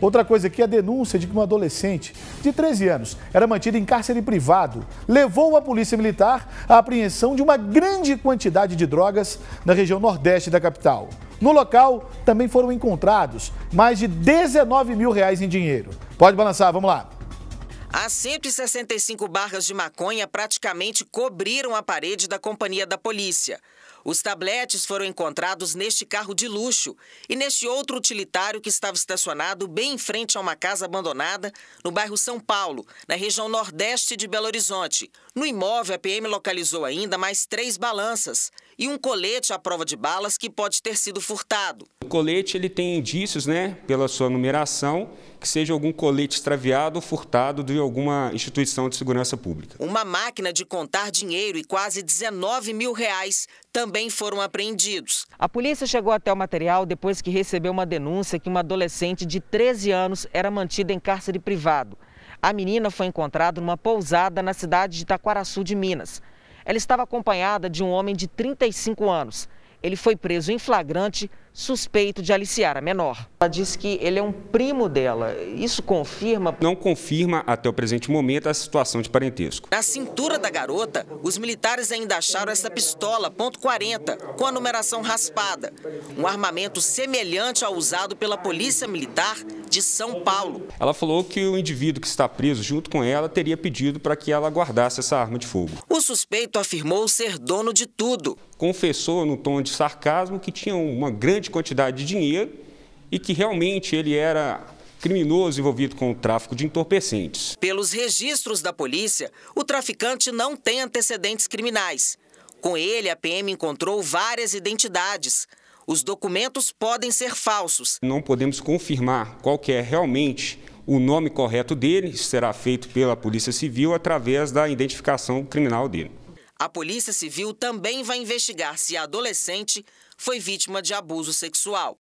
Outra coisa aqui é a denúncia de que uma adolescente de 13 anos era mantida em cárcere privado. Levou a polícia militar à apreensão de uma grande quantidade de drogas na região nordeste da capital. No local também foram encontrados mais de 19 mil reais em dinheiro. Pode balançar, vamos lá. As 165 barras de maconha praticamente cobriram a parede da companhia da polícia. Os tabletes foram encontrados neste carro de luxo e neste outro utilitário que estava estacionado bem em frente a uma casa abandonada no bairro São Paulo, na região nordeste de Belo Horizonte. No imóvel, a PM localizou ainda mais três balanças e um colete à prova de balas que pode ter sido furtado. O colete ele tem indícios, né, pela sua numeração, que seja algum colete extraviado ou furtado de alguma instituição de segurança pública. Uma máquina de contar dinheiro e quase 19 mil reais também também foram apreendidos. A polícia chegou até o material depois que recebeu uma denúncia que uma adolescente de 13 anos era mantida em cárcere privado. A menina foi encontrada numa pousada na cidade de Taquaraçu de Minas. Ela estava acompanhada de um homem de 35 anos. Ele foi preso em flagrante, suspeito de aliciar a menor. Ela disse que ele é um primo dela. Isso confirma? Não confirma até o presente momento a situação de parentesco. Na cintura da garota, os militares ainda acharam essa pistola .40 com a numeração raspada, um armamento semelhante ao usado pela Polícia Militar de São Paulo. Ela falou que o indivíduo que está preso junto com ela teria pedido para que ela guardasse essa arma de fogo. O suspeito afirmou ser dono de tudo confessou no tom de sarcasmo que tinha uma grande quantidade de dinheiro e que realmente ele era criminoso envolvido com o tráfico de entorpecentes. Pelos registros da polícia, o traficante não tem antecedentes criminais. Com ele, a PM encontrou várias identidades. Os documentos podem ser falsos. Não podemos confirmar qual é realmente o nome correto dele, será feito pela Polícia Civil através da identificação criminal dele. A Polícia Civil também vai investigar se a adolescente foi vítima de abuso sexual.